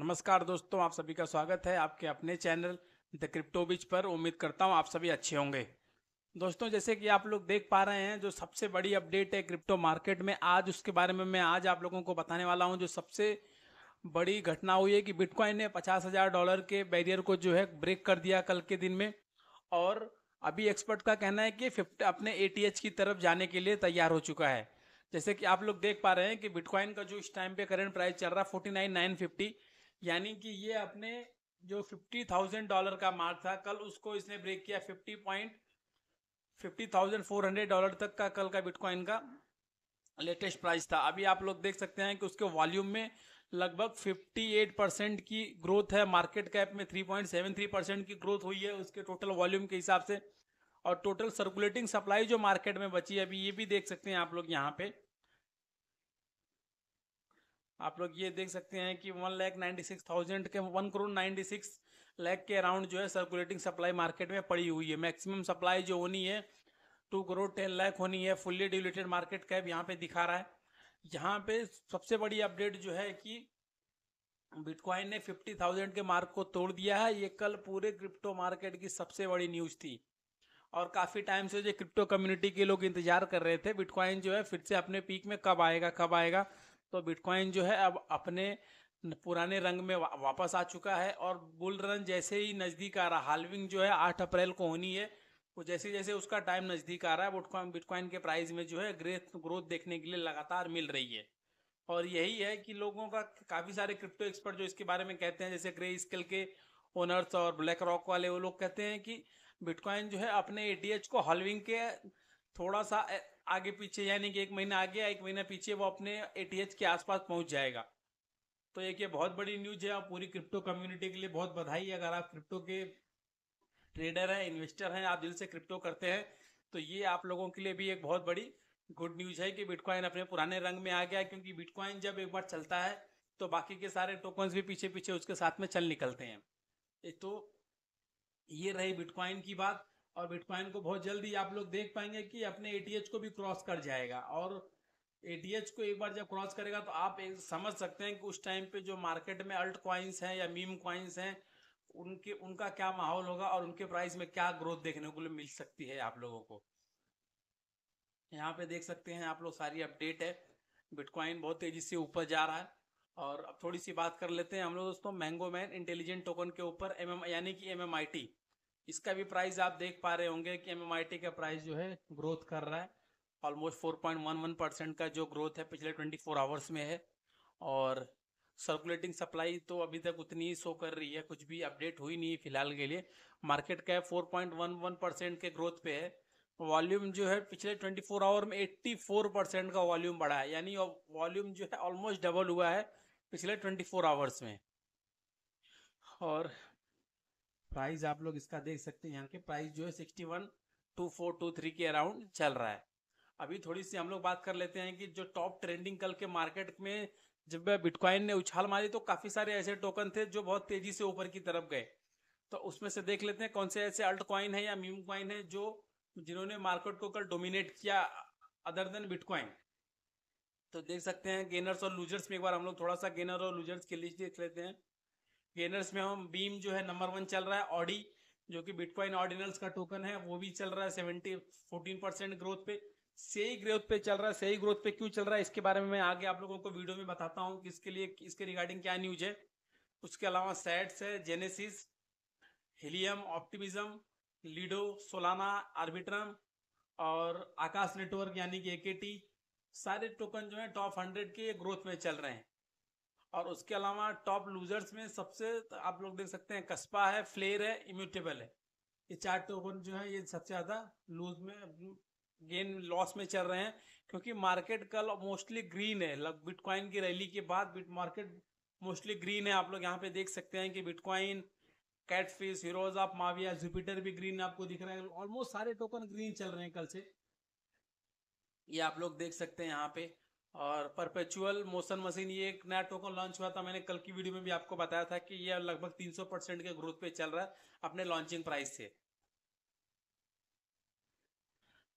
नमस्कार दोस्तों आप सभी का स्वागत है आपके अपने चैनल द क्रिप्टो बिच पर उम्मीद करता हूं आप सभी अच्छे होंगे दोस्तों जैसे कि आप लोग देख पा रहे हैं जो सबसे बड़ी अपडेट है क्रिप्टो मार्केट में आज उसके बारे में मैं आज आप लोगों को बताने वाला हूं जो सबसे बड़ी घटना हुई है कि बिटकॉइन ने पचास हज़ार डॉलर के बैरियर को जो है ब्रेक कर दिया कल के दिन में और अभी एक्सपर्ट का कहना है कि फिफ्ट अपने ए की तरफ जाने के लिए तैयार हो चुका है जैसे कि आप लोग देख पा रहे हैं कि बिटकॉइन का जो इस टाइम पे करंट प्राइस चल रहा है फोर्टी नाइन नाइन फिफ्टी यानी कि ये अपने जो फिफ्टी थाउजेंड डॉलर का मार्क था कल उसको इसने ब्रेक किया fifty point fifty thousand four hundred dollar तक का कल का बिटकॉइन का लेटेस्ट प्राइस था अभी आप लोग देख सकते हैं कि उसके वॉल्यूम में लगभग 58 परसेंट की ग्रोथ है मार्केट कैप में 3.73 परसेंट की ग्रोथ हुई है उसके टोटल वॉल्यूम के हिसाब से और टोटल सर्कुलेटिंग सप्लाई जो मार्केट में बची है अभी ये भी देख सकते हैं आप लोग यहाँ पे आप लोग ये देख सकते हैं कि one lakh ninety six thousand के one crore ninety six lakh के अराउंड जो है सर्कुलेटिंग सप्लाई मार्केट में पड़ी हुई है मैक्सिमम सप्लाई जो होनी है टू करोड़ टेन लैख होनी है फुल्ली डिलेटेड मार्केट कैप यहाँ पे दिखा रहा है यहाँ पे सबसे बड़ी अपडेट जो है कि बिटकॉइन ने फिफ्टी थाउजेंड के मार्क को तोड़ दिया है ये कल पूरे क्रिप्टो मार्केट की सबसे बड़ी न्यूज़ थी और काफ़ी टाइम से जो क्रिप्टो कम्युनिटी के लोग इंतजार कर रहे थे बिटकॉइन जो है फिर से अपने पीक में कब आएगा कब आएगा तो बिटकॉइन जो है अब अपने पुराने रंग में वा, वापस आ चुका है और बुल रन जैसे ही नज़दीक आ रहा हालविंग जो है आठ अप्रैल को होनी है वो जैसे जैसे उसका टाइम नज़दीक आ रहा है बुटकॉइन बिटकॉइन के प्राइस में जो है ग्रेथ ग्रोथ देखने के लिए लगातार मिल रही है और यही है कि लोगों का काफ़ी सारे क्रिप्टो एक्सपर्ट जो इसके बारे में कहते हैं जैसे ग्रे स्केल के ओनर्स और ब्लैक रॉक वाले वो लोग कहते हैं कि बिटकॉइन जो है अपने ए को हॉलविंग के थोड़ा सा आगे पीछे यानी कि एक महीना आगे एक महीना पीछे वो अपने एटीएच के आसपास पहुंच जाएगा तो एक ये बहुत बड़ी न्यूज है और पूरी क्रिप्टो कम्युनिटी के लिए बहुत बधाई है अगर आप क्रिप्टो के ट्रेडर हैं इन्वेस्टर हैं आप दिल से क्रिप्टो करते हैं तो ये आप लोगों के लिए भी एक बहुत बड़ी गुड न्यूज है कि बिटकॉइन अपने पुराने रंग में आ गया क्योंकि बिटकॉइन जब एक बार चलता है तो बाकी के सारे टोकन्स भी पीछे पीछे उसके साथ में चल निकलते हैं तो ये रही बिटकॉइन की बात और बिटकॉइन को बहुत जल्दी आप लोग देख पाएंगे कि अपने एटीएच को भी क्रॉस कर जाएगा और एटीएच को एक बार जब क्रॉस करेगा तो आप एक समझ सकते हैं कि उस टाइम पे जो मार्केट में अल्ट क्वाइंस हैं या मीम क्वाइंस हैं उनके उनका क्या माहौल होगा और उनके प्राइस में क्या ग्रोथ देखने को मिल सकती है आप लोगों को यहाँ पे देख सकते हैं आप लोग सारी अपडेट है बिटकॉइन बहुत तेजी से ऊपर जा रहा है और अब थोड़ी सी बात कर लेते हैं हम लोग दोस्तों मैंगो मैन इंटेलिजेंट टोकन के ऊपर एम यानी कि एम इसका भी प्राइस आप देख पा रहे होंगे कि एम का प्राइस जो है ग्रोथ कर रहा है ऑलमोस्ट 4.11 परसेंट का जो ग्रोथ है पिछले 24 आवर्स में है और सर्कुलेटिंग सप्लाई तो अभी तक उतनी ही शो कर रही है कुछ भी अपडेट हुई नहीं फिलहाल के लिए मार्केट कैप 4.11 परसेंट के ग्रोथ पे है वॉल्यूम जो है पिछले 24 आवर में 84 परसेंट का वॉल्यूम बढ़ा है यानी वॉल्यूम जो है ऑलमोस्ट डबल हुआ है पिछले ट्वेंटी आवर्स में और प्राइस आप लोग इसका देख सकते हैं यहाँ के प्राइस जो है sixty one two four two three के अराउंड चल रहा है अभी थोड़ी सी हम लोग बात कर लेते हैं कि जो टॉप ट्रेंडिंग कल के मार्केट में जब बिटकॉइन ने उछाल मारी तो काफी सारे ऐसे टोकन थे जो बहुत तेजी से ऊपर की तरफ गए तो उसमें से देख लेते हैं कौन से ऐसे अल्ट कॉइन है या मीम कॉइन है जो जिन्होंने मार्केट को कल डोमिनेट किया अदर देन बिटकॉइन तो देख सकते हैं गेनर्स और लूजर्स में एक बार हम लोग थोड़ा सा गेनर और लूजर्स की लिस्ट देख लेते हैं गेनर्स में हम बीम जो है नंबर वन चल रहा है ऑडी जो कि बिटकॉइन ऑर्डिनल्स का टोकन है वो भी चल रहा है सेवेंटी फोर्टीन परसेंट ग्रोथ पे सही ग्रोथ पे चल रहा है सही ग्रोथ पे क्यों चल रहा है इसके बारे में मैं आगे आप लोगों को वीडियो में बताता हूँ किसके लिए इसके रिगार्डिंग क्या न्यूज है उसके अलावा सैट्स है Genesis Helium Optimism Lido Solana Arbitrum और आकाश नेटवर्क यानी कि ए सारे टोकन जो है टॉप हंड्रेड के ग्रोथ में चल रहे हैं और उसके अलावा टॉप लूजर्स में सबसे तो आप लोग देख सकते हैं कस्बा है फ्लेयर है इम्यूटेबल है ये चार टोकन जो है ये सबसे ज़्यादा लूज में गेन लॉस में चल रहे हैं क्योंकि मार्केट कल मोस्टली ग्रीन है बिटकॉइन की रैली के बाद बिट मार्केट मोस्टली ग्रीन है आप लोग यहाँ पे देख सकते हैं कि bitcoin catfish Heroes of Mavia Jupiter भी ग्रीन आपको दिख रहा है ऑलमोस्ट सारे टोकन ग्रीन चल रहे हैं कल से ये आप लोग देख सकते हैं यहाँ पे और परपेचुअल मोशन मशीन ये एक नया टोकन लॉन्च हुआ था मैंने कल की वीडियो में भी आपको बताया था कि ये लगभग 300 परसेंट के ग्रोथ पे चल रहा है अपने लॉन्चिंग प्राइस से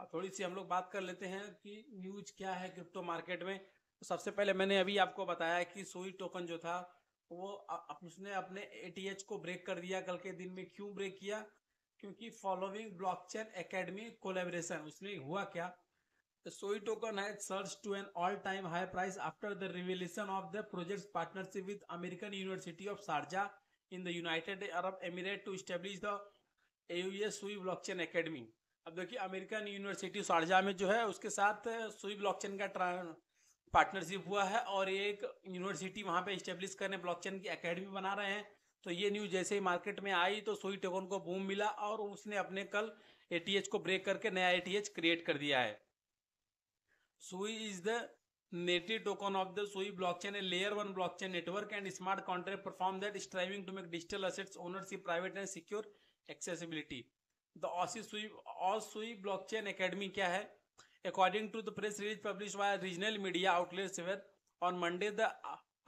अब थोड़ी सी हम लोग बात कर लेते हैं कि न्यूज क्या है क्रिप्टो मार्केट में तो सबसे पहले मैंने अभी आपको बताया कि सोई टोकन जो था वो उसने अपने ए को ब्रेक कर दिया कल के दिन में क्यों ब्रेक किया क्योंकि फॉलोइंग ब्लॉकचेन एकेडमी कोलेबरेशन उसमें हुआ क्या The SOI token had surged to an all-time high price after the revelation of the project's partnership with American University of Sharjah in the United Arab Emirates to establish the AUS SOI Blockchain Academy. अब देखिए American university Sharjah में जो है उसके साथ सुई blockchain का partnership हुआ है और ये एक यूनिवर्सिटी वहाँ पे इस्टेब्लिश करने ब्लॉकचेन की एकेडमी बना रहे हैं तो ये न्यूज़ जैसे ही मार्केट में आई तो सुई टोकन को बूम मिला और उसने अपने कल एटीएच को ब्रेक करके नया एटीएच क्रिएट कर दिया है Sui is the native token of the Sui blockchain and layer one blockchain network and smart contract perform that striving to make digital assets ownership private and secure accessibility the ऑसी Sui ऑस Sui blockchain academy क्या है according to the press release publish by regional media outlets where on Monday the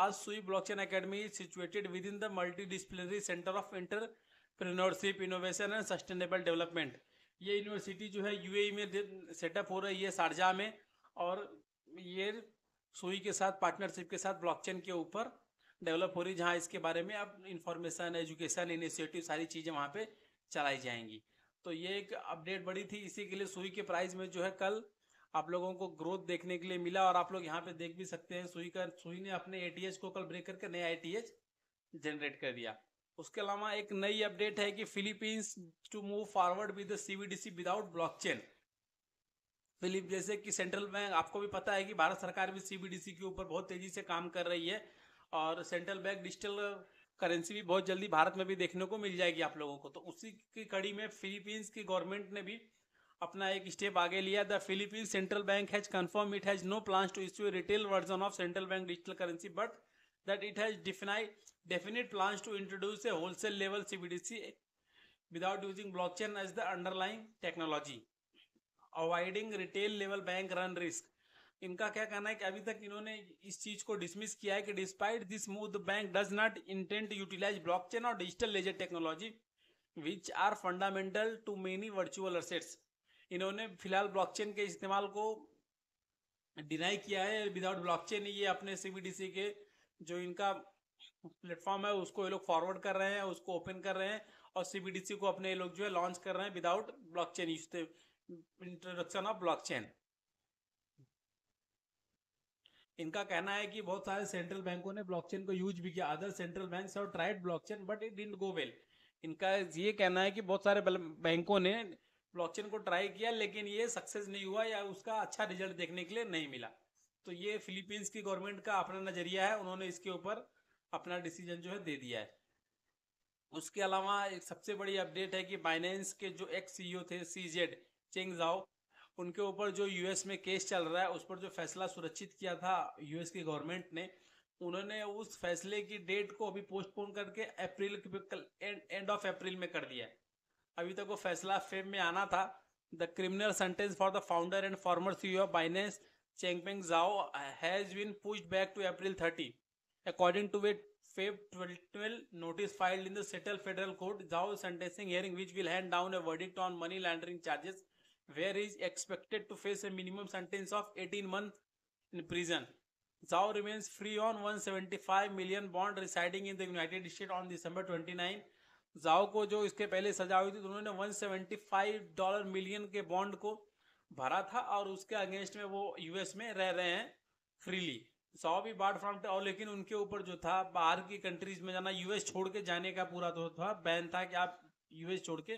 आज Sui blockchain academy is situated within the multidisciplinary centre of entrepreneurship innovation and sustainable development ये university जो है UAE e में setup हो रही है Sharjah में और ये सुई के साथ पार्टनरशिप के साथ ब्लॉकचेन के ऊपर डेवलप हो रही जहाँ इसके बारे में अब इंफॉर्मेशन एजुकेशन इनिशिएटिव सारी चीज़ें वहाँ पे चलाई जाएंगी तो ये एक अपडेट बड़ी थी इसी के लिए सुई के प्राइस में जो है कल आप लोगों को ग्रोथ देखने के लिए मिला और आप लोग यहाँ पे देख भी सकते हैं सुई का सुई ने अपने ए को कल ब्रेक करके नया ए जनरेट कर दिया उसके अलावा एक नई अपडेट है कि Philippines to move forward with C without blockchain फिलीप जैसे कि सेंट्रल बैंक आपको भी पता है कि भारत सरकार भी सीबीडीसी के ऊपर बहुत तेजी से काम कर रही है और सेंट्रल बैंक डिजिटल करेंसी भी बहुत जल्दी भारत में भी देखने को मिल जाएगी आप लोगों को तो उसी की कड़ी में फिलीपींस की गवर्नमेंट ने भी अपना एक स्टेप आगे लिया the Philippines central bank has confirm it has no plan to issue retail version of central bank digital currency but that it has डिफिनाई definite plan to introduce a wholesale level CBDC without using blockchain as the underlying technology avoiding retail level bank run risk इनका क्या कहना है कि अभी तक इन्होंने इस चीज को डिसमिस किया है कि despite this move the bank does not intent utilize blockchain और digital ledger technology which are fundamental to many virtual assets इन्होंने फिलहाल ब्लॉकचेन के इस्तेमाल को डिनाई किया है विदाउट ब्लॉकचेन ये अपने सीबीडीसी के जो इनका प्लेटफॉर्म है उसको ये लोग फॉरवर्ड कर रहे हैं उसको ओपन कर रहे हैं और सीबीडीसी को अपने ये लोग जो है लॉन्च कर रहे हैं without blockchain introduction of blockchain इनका कहना है कि बहुत सारे सेंट्रल बैंकों ने ब्लॉकचेन को यूज भी किया other central banks have tried blockchain but it didn't go well इनका ये कहना है कि बहुत सारे बैंकों ने ब्लॉकचेन को ट्राई किया लेकिन ये सक्सेस नहीं हुआ या उसका अच्छा रिजल्ट देखने के लिए नहीं मिला तो ये फिलीपींस की गवर्नमेंट का अपना नज़रिया है उन्होंने इसके ऊपर अपना डिसीजन जो है दे दिया है उसके अलावा एक सबसे बड़ी अपडेट है कि बाइनेंस के जो एक्स सी e थे सी जेड चेंग जाओ उनके ऊपर जो यूएस में केस चल रहा है उस पर जो फैसला सुरक्षित किया था यूएस की गवर्नमेंट ने उन्होंने उस फैसले की डेट को अभी पोस्टपोन करके अप्रैल एंड ऑफ अप्रैल में कर दिया है अभी तक वो फैसला फेम में आना था the criminal sentence for the founder and former C of Binance Changpeng Zhao has been pushed back to April thirty according to वेट Feb twelve notice filed in the Seattle federal court Zhao sentencing hearing which will hand down a verdict on money laundering charges is expected to face a minimum sentence of eighteen month in prison Zhao remains free on one seventy five million bond residing in the United State on December twenty nine Zhao को जो इसके पहले सजा हुई थी तो उन्होंने five dollar million के बॉन्ड को भरा था और उसके अगेंस्ट में वो यूएस में रह रहे हैं फ्रीली सौ भी बाढ़ फ्रॉम और लेकिन उनके ऊपर जो था बाहर की कंट्रीज में जाना यूएस छोड़ के जाने का पूरा तो था बैन था कि आप यूएस छोड़ के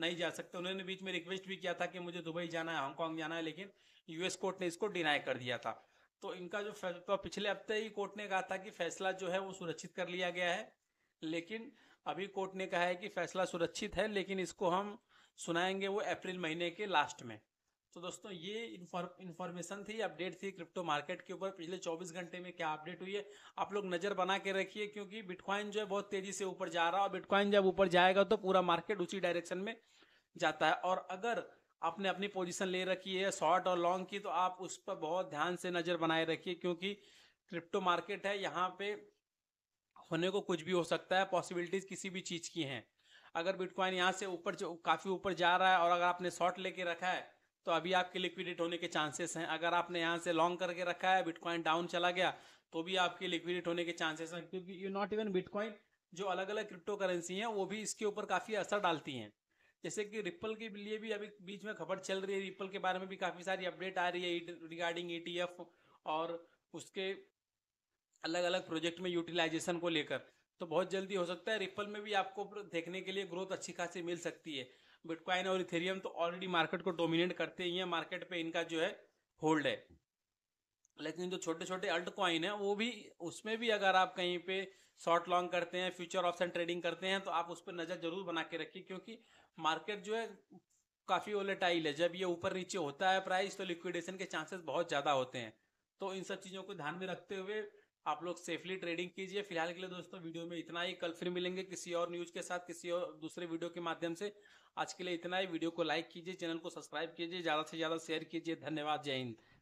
नहीं जा सकते उन्होंने बीच में रिक्वेस्ट भी किया था कि मुझे दुबई जाना है हांगकॉन्ग जाना है लेकिन यूएस कोर्ट ने इसको डिनाई कर दिया था तो इनका जो तो पिछले हफ्ते ही कोर्ट ने कहा था कि फैसला जो है वो सुरक्षित कर लिया गया है लेकिन अभी कोर्ट ने कहा है कि फैसला सुरक्षित है लेकिन इसको हम सुनाएंगे वो अप्रैल महीने के लास्ट में तो दोस्तों ये इन्फॉर्मेशन थी अपडेट थी क्रिप्टो मार्केट के ऊपर पिछले 24 घंटे में क्या अपडेट हुई है आप लोग नज़र बना के रखिए क्योंकि बिटकॉइन जो है बहुत तेज़ी से ऊपर जा रहा है और बिटकॉइन जब ऊपर जाएगा तो पूरा मार्केट उसी डायरेक्शन में जाता है और अगर आपने अपनी पोजिशन ले रखी है शॉर्ट और लॉन्ग की तो आप उस पर बहुत ध्यान से नज़र बनाए रखिए क्योंकि क्रिप्टो मार्केट है यहाँ पे होने को कुछ भी हो सकता है पॉसिबिलिटीज़ किसी भी चीज़ की हैं अगर बिटकॉइन यहाँ से ऊपर काफ़ी ऊपर जा रहा है और अगर आपने शॉर्ट लेके रखा है तो अभी आपके लिक्विडेट होने के चांसेस हैं अगर आपने यहाँ से लॉन्ग करके रखा है बिटकॉइन डाउन चला गया तो भी आपके लिक्विडेट होने के चांसेस हैं क्योंकि यू नॉट इवन बिटकॉइन जो अलग अलग क्रिप्टो करेंसी हैं वो भी इसके ऊपर काफ़ी असर डालती हैं जैसे कि रिपल के लिए भी अभी बीच में खबर चल रही है रिपल के बारे में भी काफ़ी सारी अपडेट आ रही है रिगार्डिंग ई e और उसके अलग अलग प्रोजेक्ट में यूटिलाइजेशन को लेकर तो बहुत जल्दी हो सकता है रिपल में भी आपको देखने के लिए ग्रोथ अच्छी खासी मिल सकती है बिटकॉइन और इथेरियम तो ऑलरेडी मार्केट को डोमिनेट करते ही है मार्केट पे इनका जो है होल्ड है लेकिन जो छोटे छोटे अल्ट क्वाइन है वो भी उसमें भी अगर आप कहीं पे शॉर्ट लॉन्ग करते हैं फ्यूचर ऑप्शन ट्रेडिंग करते हैं तो आप उस पर नज़र जरूर बना के रखिए क्योंकि मार्केट जो है काफ़ी ओलेटाइल है जब ये ऊपर नीचे होता है प्राइस तो लिक्विडेशन के चांसेस बहुत ज़्यादा होते हैं तो इन सब चीज़ों को ध्यान में रखते हुए आप लोग सेफली ट्रेडिंग कीजिए फिलहाल के लिए दोस्तों वीडियो में इतना ही कल फिर मिलेंगे किसी और न्यूज के साथ किसी और दूसरे वीडियो के माध्यम से आज के लिए इतना ही वीडियो को लाइक कीजिए चैनल को सब्सक्राइब कीजिए ज्यादा से ज्यादा शेयर कीजिए धन्यवाद जय हिंद